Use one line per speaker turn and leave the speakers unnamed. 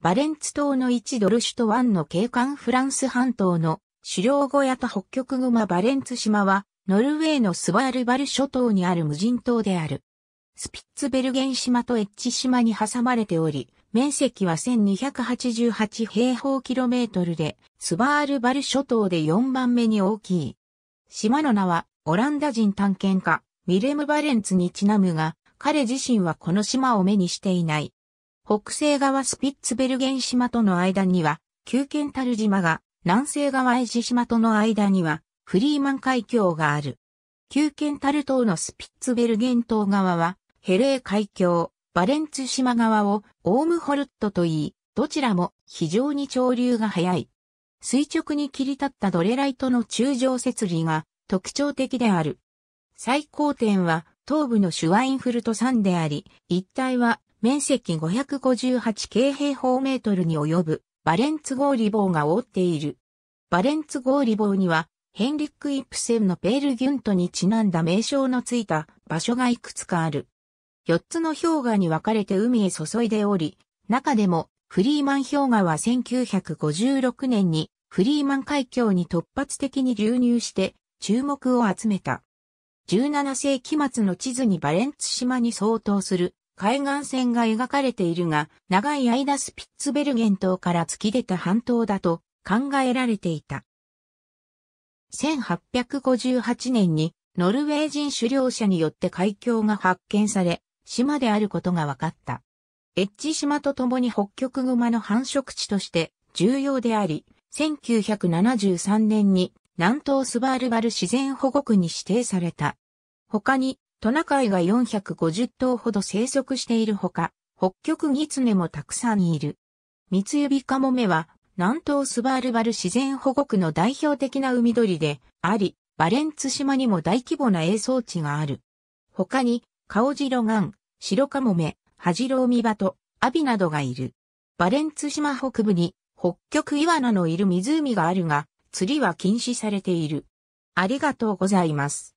バレンツ島の1ドル首都湾の景観フランス半島の狩猟小屋と北極熊バレンツ島は、ノルウェーのスバールバル諸島にある無人島である。スピッツベルゲン島とエッジ島に挟まれており、面積は1288平方キロメートルで、スバールバル諸島で4番目に大きい。島の名は、オランダ人探検家、ウィレム・バレンツにちなむが、彼自身はこの島を目にしていない。北西側スピッツベルゲン島との間には、旧ケンタル島が、南西側エジ島との間には、フリーマン海峡がある。旧ケンタル島のスピッツベルゲン島側は、ヘレー海峡、バレンツ島側をオームホルットと言い、どちらも非常に潮流が速い。垂直に切り立ったドレライトの中上設理が特徴的である。最高点は東部のシュワインフルト山であり、一帯は面積558京平方メートルに及ぶバレンツーリボーが覆っている。バレンツーリボーには、ヘンリック・イプセンのペール・ギュントにちなんだ名称のついた場所がいくつかある。4つの氷河に分かれて海へ注いでおり、中でもフリーマン氷河は1956年にフリーマン海峡に突発的に流入して注目を集めた。17世紀末の地図にバレンツ島に相当する海岸線が描かれているが、長い間スピッツベルゲン島から突き出た半島だと考えられていた。1858年にノルウェー人狩猟者によって海峡が発見され、島であることが分かった。エッジ島と共に北極熊の繁殖地として重要であり、1973年に南東スバールバル自然保護区に指定された。他にトナカイが450頭ほど生息しているほか、北極ギツネもたくさんいる。三つ指カモメは、南東スバールバル自然保護区の代表的な海鳥であり、バレンツ島にも大規模な営装地がある。他に、カオジロガン、シロカモメ、ハジロウミバト、アビなどがいる。バレンツ島北部に北極イワナのいる湖があるが、釣りは禁止されている。ありがとうございます。